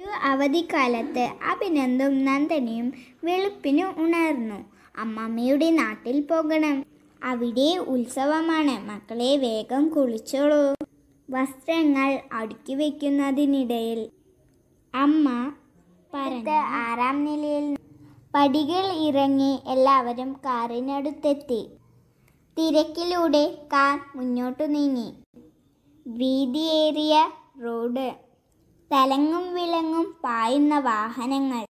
ഒരു അവധിക്കാലത്ത് അഭിനന്ദും നന്ദനയും വെളുപ്പിന് ഉണർന്നു അമ്മമ്മയുടെ നാട്ടിൽ പോകണം അവിടെ ഉത്സവമാണ് മക്കളെ വേഗം കുളിച്ചോളൂ വസ്ത്രങ്ങൾ അടുക്കി വയ്ക്കുന്നതിനിടയിൽ അമ്മ പറഞ്ഞ ആറാം നിലയിൽ പടികൾ ഇറങ്ങി എല്ലാവരും കാറിനടുത്തെത്തി തിരക്കിലൂടെ കാർ മുന്നോട്ടു നീങ്ങി വീതിയേറിയ റോഡ് തലങ്ങും വിലങ്ങും പായുന്ന വാഹനങ്ങൾ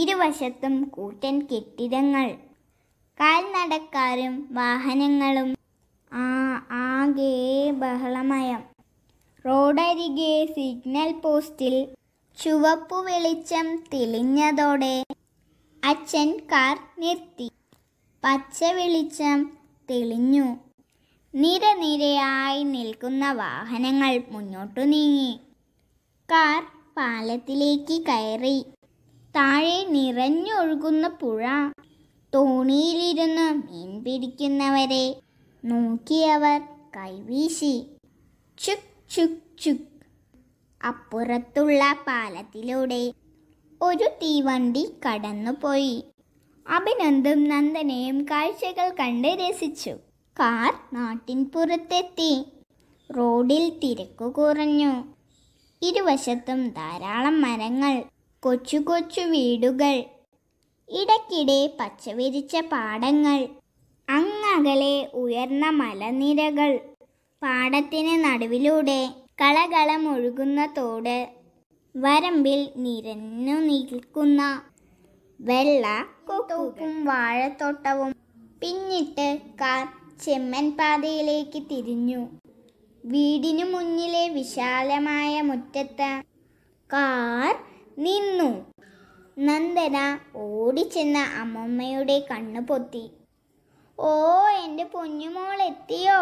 ഇരുവശത്തും കൂറ്റൻ കെട്ടിടങ്ങൾ കാൽനടക്കാരും വാഹനങ്ങളും ആ ആകെ ബഹളമയം റോഡരികെ സിഗ്നൽ പോസ്റ്റിൽ ചുവപ്പു വെളിച്ചം തെളിഞ്ഞതോടെ അച്ഛൻ കാർ നിർത്തി പച്ച വെളിച്ചം തെളിഞ്ഞു നിരനിരയായി നിൽക്കുന്ന വാഹനങ്ങൾ മുന്നോട്ടു നീങ്ങി കാർ പാലത്തിലേക്ക് കയറി താഴെ നിറഞ്ഞൊഴുകുന്ന പുഴ തോണിയിലിരുന്ന് മീൻ പിടിക്കുന്നവരെ നോക്കിയവർ കൈവീശി ചുക് ചുക് ചുക് അപ്പുറത്തുള്ള പാലത്തിലൂടെ ഒരു തീവണ്ടി കടന്നുപോയി അഭിനന്ദും നന്ദനയും കാഴ്ചകൾ കണ്ട് രസിച്ചു കാർ നാട്ടിൻപുറത്തെത്തി റോഡിൽ തിരക്കു കുറഞ്ഞു ഇരുവശത്തും ധാരാളം മരങ്ങൾ കൊച്ചു കൊച്ചു വീടുകൾ ഇടയ്ക്കിടെ പച്ചവിരിച്ച പാടങ്ങൾ അങ്ങകലെ ഉയർന്ന മലനിരകൾ പാടത്തിന് നടുവിലൂടെ കളകളമൊഴുകുന്ന തോട് വരമ്പിൽ നിരന്നു നിൽക്കുന്ന വെള്ള കൊക്കും വാഴത്തോട്ടവും പിന്നിട്ട് കാർ ചെമ്മൻ പാതയിലേക്ക് തിരിഞ്ഞു വീടിനു മുന്നിലെ വിശാലമായ മുറ്റത്ത് കാർ നിന്നു നന്ദന ഓടിച്ചെന്ന അമ്മമ്മയുടെ കണ്ണു പൊത്തി ഓ എൻ്റെ പൊന്നുമോൾ എത്തിയോ